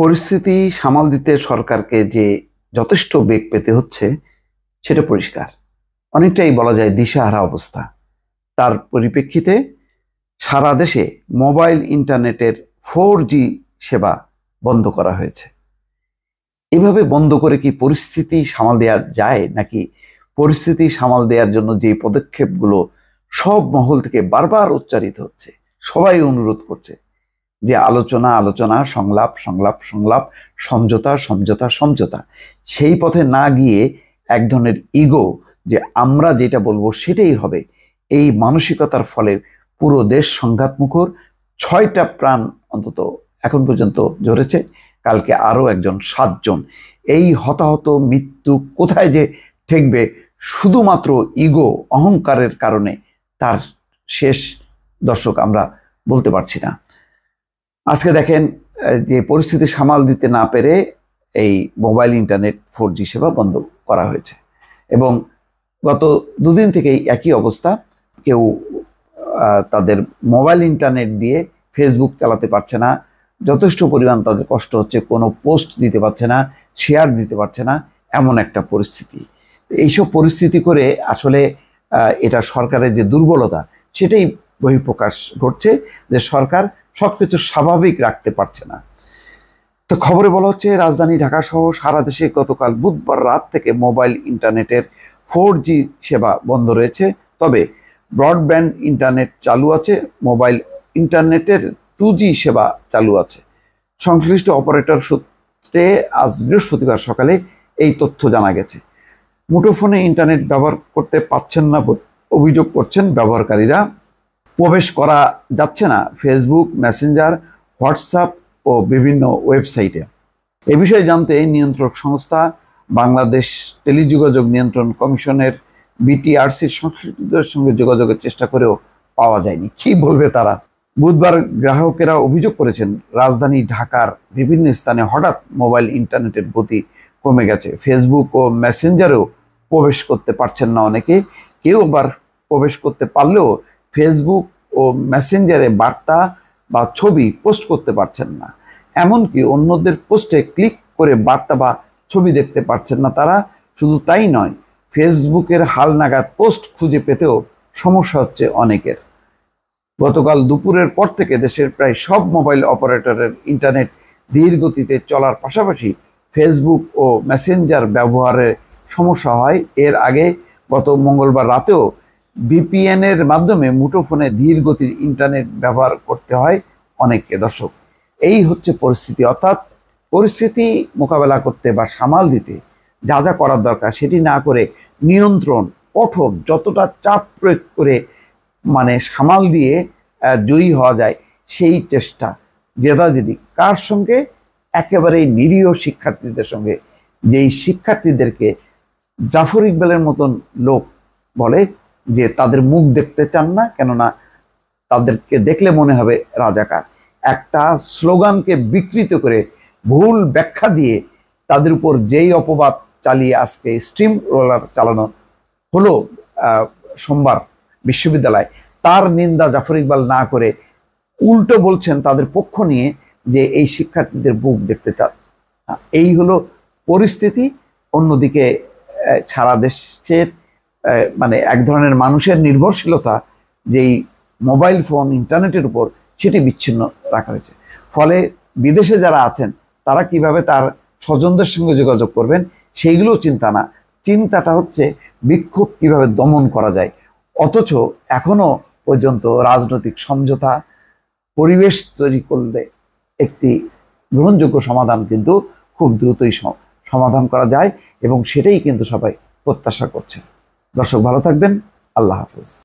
পরিস্থিতি সামাল দিতে সরকারকে যে যথেষ্ট বেগ পেতে হচ্ছে সেটা পরিষ্কার অনেকটাই বলা যায় দিশাহারা অবস্থা তার পরিপ্রেক্ষিতে সারা দেশে মোবাইল ইন্টারনেটের ফোর জি সেবা বন্ধ করা হয়েছে এভাবে বন্ধ করে কি পরিস্থিতি সামাল দেওয়া যায় নাকি পরিস্থিতি সামাল দেওয়ার জন্য যে পদক্ষেপগুলো সব মহল থেকে বারবার উচ্চারিত হচ্ছে সবাই অনুরোধ করছে যে আলোচনা আলোচনা সংলাপ সংলাপ সংলাপ সমঝোতা সমঝোতা সমঝোতা সেই পথে না গিয়ে এক ধরনের ইগো যে আমরা যেটা বলবো সেটাই হবে এই মানসিকতার ফলে পুরো দেশ সংঘাতমুখর ছয়টা প্রাণ অন্তত এখন পর্যন্ত ঝরেছে কালকে আরও একজন সাতজন এই হতাহত মৃত্যু কোথায় যে ঠেকবে শুধুমাত্র ইগো অহংকারের কারণে তার শেষ দর্শক আমরা বলতে পারছি না আজকে দেখেন যে পরিস্থিতি সামাল দিতে না পেরে এই মোবাইল ইন্টারনেট ফোর জি সেবা বন্ধ করা হয়েছে এবং গত দুদিন থেকেই একই অবস্থা কেউ তাদের মোবাইল ইন্টারনেট দিয়ে ফেসবুক চালাতে পারছে না যথেষ্ট পরিমাণ তাদের কষ্ট হচ্ছে কোনো পোস্ট দিতে পারছে না শেয়ার দিতে পারছে না এমন একটা পরিস্থিতি এইসব পরিস্থিতি করে আসলে এটা সরকারের যে দুর্বলতা সেটাই বহিঃপ্রকাশ ঘটছে যে সরকার সব কিছু স্বাভাবিক রাখতে পারছে না তো খবরে বলা হচ্ছে রাজধানী ঢাকাসহ সারা দেশে গতকাল বুধবার রাত থেকে মোবাইল ইন্টারনেটের ফোর সেবা বন্ধ রয়েছে তবে ব্রডব্যান্ড ইন্টারনেট চালু আছে মোবাইল ইন্টারনেটের টু সেবা চালু আছে সংশ্লিষ্ট অপারেটর সূত্রে আজ বৃহস্পতিবার সকালে এই তথ্য জানা গেছে মুঠোফোনে ইন্টারনেট ব্যবহার করতে পারছেন না অভিযোগ করছেন ব্যবহারকারীরা প্রবেশ করা যাচ্ছে না ফেসবুক মেসেঞ্জার হোয়াটসঅ্যাপ ও বিভিন্ন ওয়েবসাইটে এ বিষয়ে জানতে নিয়ন্ত্রক সংস্থা বাংলাদেশ টেলিযোগাযোগ নিয়ন্ত্রণ কমিশনের বিটিআরসির সংশ্লিষ্টদের সঙ্গে যোগাযোগের চেষ্টা করেও পাওয়া যায়নি কি বলবে তারা বুধবার গ্রাহকেরা অভিযোগ করেছেন রাজধানী ঢাকার বিভিন্ন স্থানে হঠাৎ মোবাইল ইন্টারনেটের গতি কমে গেছে ফেসবুক ও মেসেঞ্জারেও প্রবেশ করতে পারছেন না অনেকে কেউ আবার প্রবেশ করতে পারলেও ফেসবুক ও মেসেঞ্জারে বার্তা বা ছবি পোস্ট করতে পারছেন না এমনকি অন্যদের পোস্টে ক্লিক করে বার্তা বা ছবি দেখতে পারছেন না তারা শুধু তাই নয় ফেসবুকের হালনাগাদ পোস্ট খুঁজে পেতেও সমস্যা হচ্ছে অনেকের গতকাল দুপুরের পর থেকে দেশের প্রায় সব মোবাইল অপারেটরের ইন্টারনেট ধীর গতিতে চলার পাশাপাশি ফেসবুক ও মেসেঞ্জার ব্যবহারে সমস্যা হয় এর আগে গত মঙ্গলবার রাতেও বিপিএন এর মাধ্যমে মুঠোফোনে ধীর গতির ইন্টারনেট ব্যবহার করতে হয় অনেককে দর্শক এই হচ্ছে পরিস্থিতি অর্থাৎ পরিস্থিতি মোকাবেলা করতে বা সামাল দিতে যা যা করার দরকার সেটি না করে নিয়ন্ত্রণ কঠোর যতটা চাপ প্রয়োগ করে মানে সামাল দিয়ে জয়ী হওয়া যায় সেই চেষ্টা জেদি কার সঙ্গে একেবারেই নিরীহ শিক্ষার্থীদের সঙ্গে যেই শিক্ষার্থীদেরকে জাফর ইকবালের মতন লোক বলে যে তাদের মুখ দেখতে চান না কেননা তাদেরকে দেখলে মনে হবে রাজাকার একটা স্লোগানকে বিকৃত করে ভুল ব্যাখ্যা দিয়ে তাদের উপর যেই অপবাদ চালিয়ে আজকে স্টিম রোলার চালানো হলো সোমবার বিশ্ববিদ্যালয় তার নিন্দা জাফর ইকবাল না করে উল্টো বলছেন তাদের পক্ষ নিয়ে যে এই শিক্ষার্থীদের বুক দেখতে চান এই হলো পরিস্থিতি অন্যদিকে সারা দেশের মানে এক ধরনের মানুষের নির্ভরশীলতা যেই মোবাইল ফোন ইন্টারনেটের উপর সেটি বিচ্ছিন্ন রাখা হয়েছে ফলে বিদেশে যারা আছেন তারা কিভাবে তার স্বজনদের সঙ্গে যোগাযোগ করবেন সেইগুলো চিন্তা না চিন্তাটা হচ্ছে বিক্ষোভ কিভাবে দমন করা যায় অথচ এখনও পর্যন্ত রাজনৈতিক সমঝোতা পরিবেশ তৈরি করলে একটি গ্রহণযোগ্য সমাধান কিন্তু খুব দ্রুতই সমাধান করা যায় এবং সেটাই কিন্তু সবাই প্রত্যাশা করছে দর্শক ভালো থাকবেন আল্লাহ হাফেজ